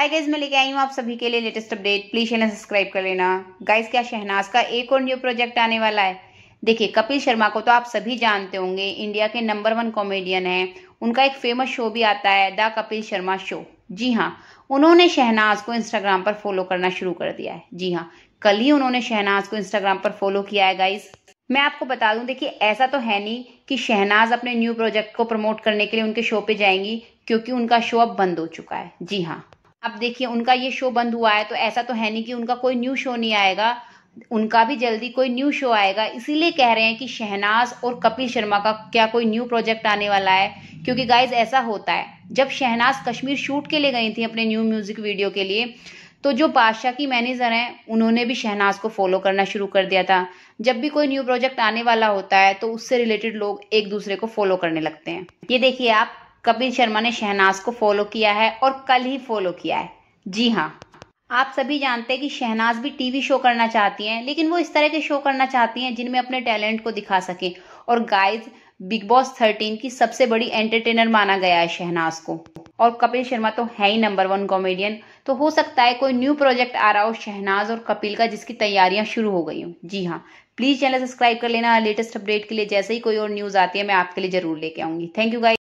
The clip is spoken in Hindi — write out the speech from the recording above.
हाय गाइज मैं लेके आई हूँ आप सभी के लिए latest update please channel subscribe कर लेना गाइज क्या शहनाज का एक और न्यू प्रोजेक्ट आने वाला है देखिए कपिल शर्मा को तो आप सभी जानते होंगे इंडिया के नंबर वन कॉमेडियन है उनका एक फेमस शो भी आता है द कपिल शर्मा शो जी हाँ उन्होंने शहनाज को इंस्टाग्राम पर फॉलो करना शुरू कर दिया है जी हाँ कल ही उन्होंने शहनाज को इंस्टाग्राम पर फॉलो किया है गाइज मैं आपको बता दूं देखिए ऐसा तो है नहीं कि शहनाज अपने न्यू प्रोजेक्ट को प्रमोट करने के लिए उनके शो पे जाएंगी क्योंकि उनका शो अब बंद हो चुका है जी हाँ अब देखिए उनका ये शो बंद हुआ है तो ऐसा तो है नहीं कि उनका कोई न्यू शो नहीं आएगा उनका भी जल्दी कोई न्यू शो आएगा इसीलिए कह रहे हैं कि शहनाज और कपिल शर्मा का क्या कोई न्यू प्रोजेक्ट आने वाला है क्योंकि गाइज ऐसा होता है जब शहनाज कश्मीर शूट के लिए गई थी अपने न्यू म्यूजिक वीडियो के लिए तो जो बादशाह की मैनेजर हैं उन्होंने भी शहनाज को फॉलो करना शुरू कर दिया था जब भी कोई न्यू प्रोजेक्ट आने वाला होता है तो उससे रिलेटेड लोग एक दूसरे को फॉलो करने लगते हैं ये देखिए आप कपिल शर्मा ने शहनाज को फॉलो किया है और कल ही फॉलो किया है जी हाँ आप सभी जानते हैं कि शहनाज भी टीवी शो करना चाहती हैं लेकिन वो इस तरह के शो करना चाहती हैं जिनमें अपने टैलेंट को दिखा सकें और गाइस बिग बॉस थर्टीन की सबसे बड़ी एंटरटेनर माना गया है शहनाज को और कपिल शर्मा तो है ही नंबर वन कॉमेडियन तो हो सकता है कोई न्यू प्रोजेक्ट आ रहा हो शहनाज और कपिल का जिसकी तैयारियां शुरू हो गई हों जी हाँ प्लीज चैनल सब्सक्राइब कर लेना लेटेस्ट अपडेट के लिए जैसे ही कोई और न्यूज आती है मैं आपके लिए जरूर लेके आऊंगी थैंक यू गाइस